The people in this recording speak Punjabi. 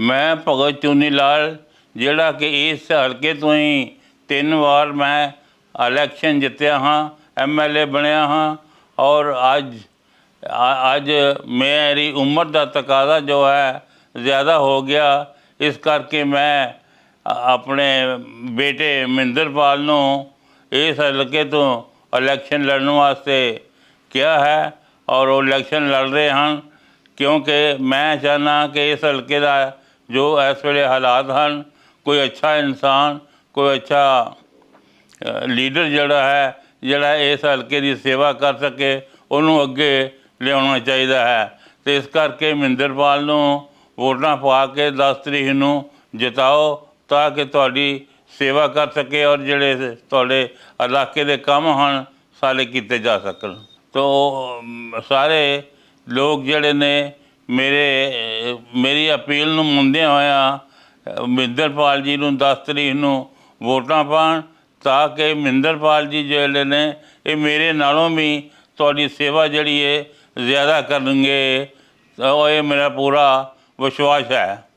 ਮੈਂ ਭਗਤ ਚੁਨੀ ਲਾਲ ਜਿਹੜਾ ਕਿ ਇਸ ਹਲਕੇ ਤੋਂ ਹੀ ਤਿੰਨ ਵਾਰ ਮੈਂ ਇਲੈਕਸ਼ਨ ਜਿੱਤਿਆ ਹਾਂ ਐਮਐਲਏ ਬਣਿਆ ਹਾਂ ਔਰ ਅੱਜ ਅੱਜ ਮੇਰੀ ਉਮਰ ਦਾ ਤਕਾਜ਼ਾ ਜੋ ਹੈ ਜ਼ਿਆਦਾ ਹੋ ਗਿਆ ਇਸ ਕਰਕੇ ਮੈਂ ਆਪਣੇ ਬੇਟੇ ਮਹਿੰਦਰਪਾਲ ਨੂੰ ਇਸ ਹਲਕੇ ਤੋਂ ਇਲੈਕਸ਼ਨ ਲੜਨ ਵਾਸਤੇ ਕਿਹਾ ਹੈ ਔਰ ਉਹ ਇਲੈਕਸ਼ਨ ਲੜ ਰਹੇ ਹਨ ਕਿਉਂਕਿ ਮੈਂ ਚਾਹਨਾ ਕਿ ਇਸ ਹਲਕੇ ਦਾ ਜੋ ਇਸ ਵੇਲੇ ਹਾਲਾਤ ਹਨ ਕੋਈ ਅੱਛਾ ਇਨਸਾਨ ਕੋਈ ਅੱਛਾ ਲੀਡਰ ਜਿਹੜਾ ਹੈ ਜਿਹੜਾ ਇਸ ਹਲਕੇ ਦੀ ਸੇਵਾ ਕਰ ਸਕੇ ਉਹਨੂੰ ਅੱਗੇ ਲਿਆਉਣਾ ਚਾਹੀਦਾ ਹੈ ਤੇ ਇਸ ਕਰਕੇ ਮਿੰਦਰਪਾਲ ਨੂੰ ਵੋਟਾਂ ਪਾ ਕੇ 10 ਤਰੀਕ ਨੂੰ ਜਿਤਾਓ ਤਾਂ ਕਿ ਤੁਹਾਡੀ ਸੇਵਾ ਕਰ ਸਕੇ ਔਰ ਜਿਹੜੇ ਤੁਹਾਡੇ ਇਲਾਕੇ ਦੇ ਕੰਮ ਹਨ ਸਾਲੇ ਕੀਤੇ ਜਾ ਸਕਣ ਤੋਂ ਸਾਰੇ ਲੋਕ ਜਿਹੜੇ ਨੇ ਮੇਰੇ ਮੇਰੀ ਅਪੀਲ ਨੂੰ ਮੰਨਦੇ ਹੋਇਆ ਮਿੰਦਰਪਾਲ ਜੀ ਨੂੰ 10 ਤਰੀਕ ਨੂੰ ਵੋਟਾਂ ਪਾਣ ਤਾਂ ਕਿ ਮਿੰਦਰਪਾਲ ਜੀ ਜਿਹੜੇ ਨੇ ਇਹ ਮੇਰੇ ਨਾਲੋਂ ਵੀ ਤੁਹਾਡੀ ਸੇਵਾ ਜਿਹੜੀ ਹੈ ਜ਼ਿਆਦਾ ਕਰਨਗੇ ਉਹ ਇਹ ਮੇਰਾ ਪੂਰਾ ਵਿਸ਼ਵਾਸ ਹੈ